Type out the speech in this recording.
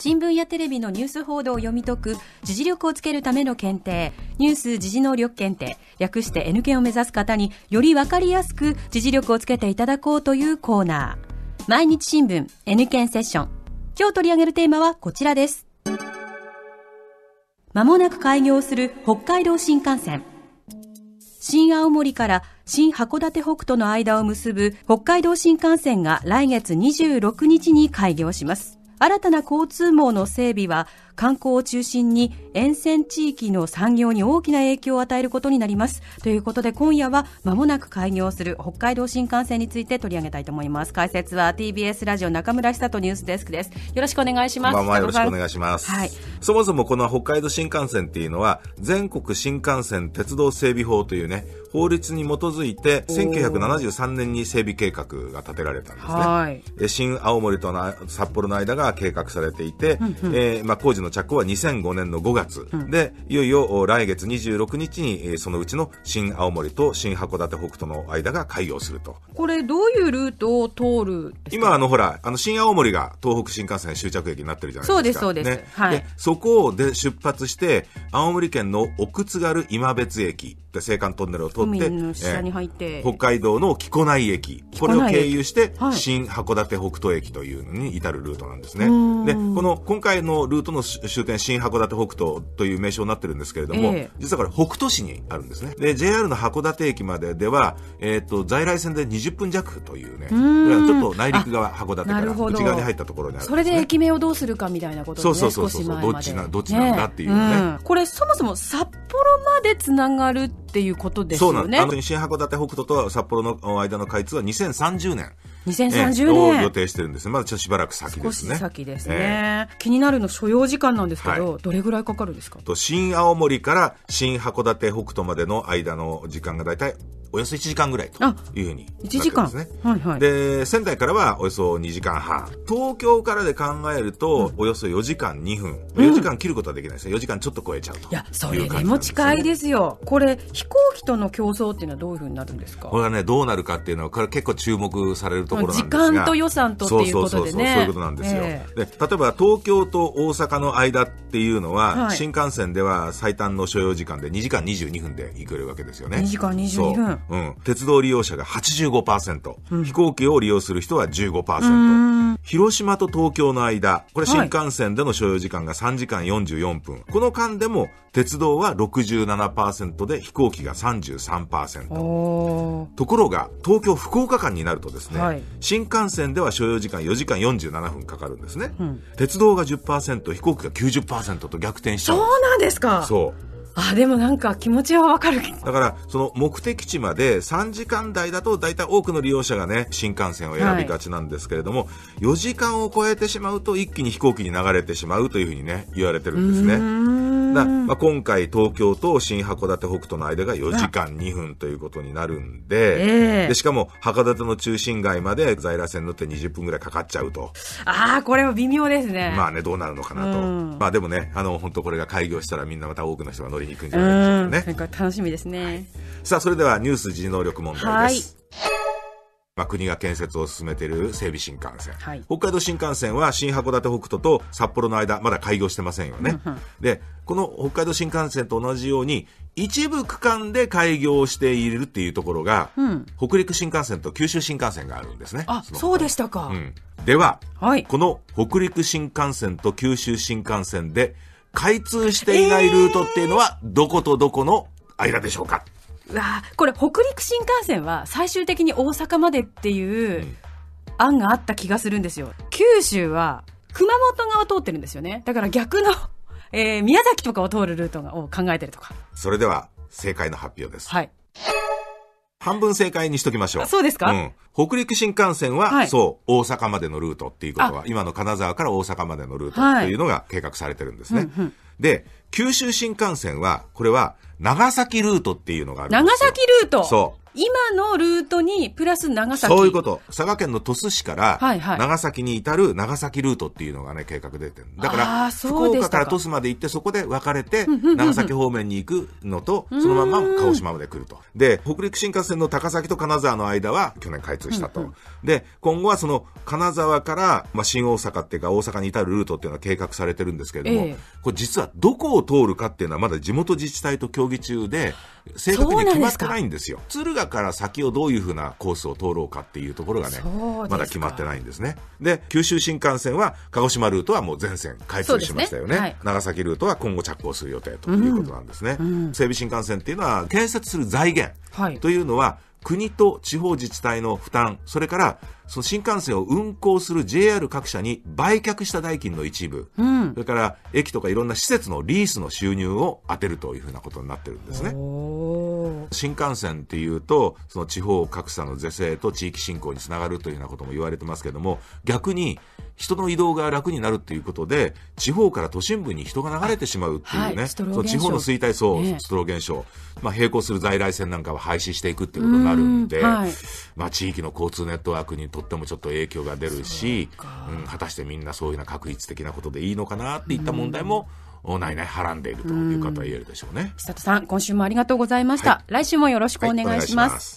新聞やテレビのニュース報道を読み解く時事力をつけるための検定ニュース時事能力検定略して N 検を目指す方により分かりやすく時事力をつけていただこうというコーナー毎日新聞 N 検セッション今日取り上げるテーマはこちらですまもなく開業する北海道新幹線新青森から新函館北斗の間を結ぶ北海道新幹線が来月26日に開業します。新たな交通網の整備は観光を中心に沿線地域の産業に大きな影響を与えることになりますということで今夜はまもなく開業する北海道新幹線について取り上げたいと思います解説は TBS ラジオ中村久人ニュースデスクですよろしくお願いします、よろしくお願いします、はい、そもそもこの北海道新幹線っていうのは全国新幹線鉄道整備法というね法律に基づいて1973年に整備計画が立てられたんですね、はい、新青森と札幌の間が計画されていて、うんうん、えー、まあ、工事のの着工は2005年の5月、うん、で、いよいよ来月26日に、そのうちの新青森と新函館北斗の間が開業すると。これ、どういうルートを通る今、あの、ほら、あの、新青森が東北新幹線終着駅になってるじゃないですか。そうです、そうです。ね、はい。で、そこで出発して、青森県の奥津軽今別駅、って青函トンネルを通って、えー、北海道の木古内駅これを経由して、はい、新函館北斗駅というのに至るルートなんですねでこの今回のルートの終点新函館北斗という名称になってるんですけれども、えー、実はこれ北斗市にあるんですねで JR の函館駅まででは、えーと、在来線で20分弱というねちょっと内陸側函館から内側に入ったところにある、ね、それで駅名をどうするかみたいなこと、ね、そうそうそうそうどっちなどっちなんだっていうね、うん、これそもそも札でつながるっていうことですよね。そうなんです。新函館北斗と札幌の間の開通は2030年。2030年、を予定してるんです。まだちょっとしばらく先ですね。先ですね、えー、気になるの所要時間なんですけど、はい、どれぐらいかかるんですか。と新青森から新函館北斗までの間の時間がだいたいおよそ1時間ぐらいというふうに、ね。1時間はいはい。で、仙台からはおよそ2時間半。東京からで考えると、およそ4時間2分。う4時間切ることはできないですね。4時間ちょっと超えちゃうとい。いや、それでも近いですよ。これ、飛行機との競争っていうのはどういうふうになるんですかこれはね、どうなるかっていうのは、これ結構注目されるところなんですが時間と予算とっていうことでね。そうそうそうそう、そういうことなんですよ。えー、で、例えば東京と大阪の間っていうのは、はい、新幹線では最短の所要時間で2時間22分で行けるわけですよね。2時間22分。うん、鉄道利用者が85%、うん、飛行機を利用する人は15%広島と東京の間これ新幹線での所要時間が3時間44分、はい、この間でも鉄道は67%で飛行機が33%ところが東京福岡間になるとですね、はい、新幹線では所要時間4時間47分かかるんですね、うん、鉄道が10%飛行機が90%と逆転しちゃうそうなんですかそうあでもなんか気持ちはわかるだからその目的地まで3時間台だと大体多くの利用者がね新幹線を選びがちなんですけれども、はい、4時間を超えてしまうと一気に飛行機に流れてしまうというふうにね言われてるんですね。だまあ、今回東京と新函館北斗の間が4時間2分ということになるんで、えー、でしかも函館の中心街まで在来線乗って20分ぐらいかかっちゃうと。ああ、これは微妙ですね。まあね、どうなるのかなと。まあでもね、あの、本当これが開業したらみんなまた多くの人が乗りに行くんじゃないでしょうかね。楽しみですね、はい。さあ、それではニュース自能力問題です。まあ、国が建設を進めている整備新幹線、はい、北海道新幹線は新函館北斗と札幌の間まだ開業してませんよね、うんん、でこの北海道新幹線と同じように一部区間で開業しているっていうところが、うん、北陸新幹線と九州新幹線があるんですねあそうでしたか、うん、では、はい、この北陸新幹線と九州新幹線で開通していないルートっていうのはどことどこの間でしょうか、わこれ北陸新幹線は最終的に大阪までっていう案があった気がするんですよ九州は熊本側通ってるんですよねだから逆の、えー、宮崎とかを通るルートを考えてるとかそれでは正解の発表ですはい半分正解にしときましょう。そうですか、うん、北陸新幹線は、はい、そう、大阪までのルートっていうことは、今の金沢から大阪までのルートっていうのが計画されてるんですね。うんうんで、九州新幹線は、これは、長崎ルートっていうのがある長崎ルートそう。今のルートにプラス長崎そういうこと佐賀県の鳥栖市から長崎に至る長崎ルートっていうのがね計画出てるだから福岡から鳥栖まで行ってそこで分かれて長崎方面に行くのとそのまま鹿児島まで来るとで北陸新幹線の高崎と金沢の間は去年開通したとで今後はその金沢から、まあ、新大阪っていうか大阪に至るルートっていうのは計画されてるんですけれども、ええ、これ実はどこを通るかっていうのはまだ地元自治体と協議中で正確に決まってないんですよ。す鶴から先をどういうふうなコースを通ろうかっていうところがね、まだ決まってないんですね。で、九州新幹線は鹿児島ルートはもう全線開通しましたよね。ねはい、長崎ルートは今後着工する予定ということなんですね。うんうん、整備新幹線っていうのは建設する財源というのは、はい国と地方自治体の負担、それからその新幹線を運行する JR 各社に売却した代金の一部、うん、それから駅とかいろんな施設のリースの収入を充てるというふうなことになってるんですね。新幹線っていうと、その地方格差の是正と地域振興につながるというようなことも言われてますけども、逆に人の移動が楽になるっていうことで、地方から都心部に人が流れてしまうっていうね、はい、その地方の衰退、そう、ね、ストロー現象、まあ、並行する在来線なんかは廃止していくっていうことになるんで、はい、まあ、地域の交通ネットワークにとってもちょっと影響が出るし、ううん、果たしてみんなそういうような確率的なことでいいのかなっていった問題も、ないないはらんでいるという方は言えるでしょうね。久里さん、今週もありがとうございました。はい、来週もよろしくお願いします。はい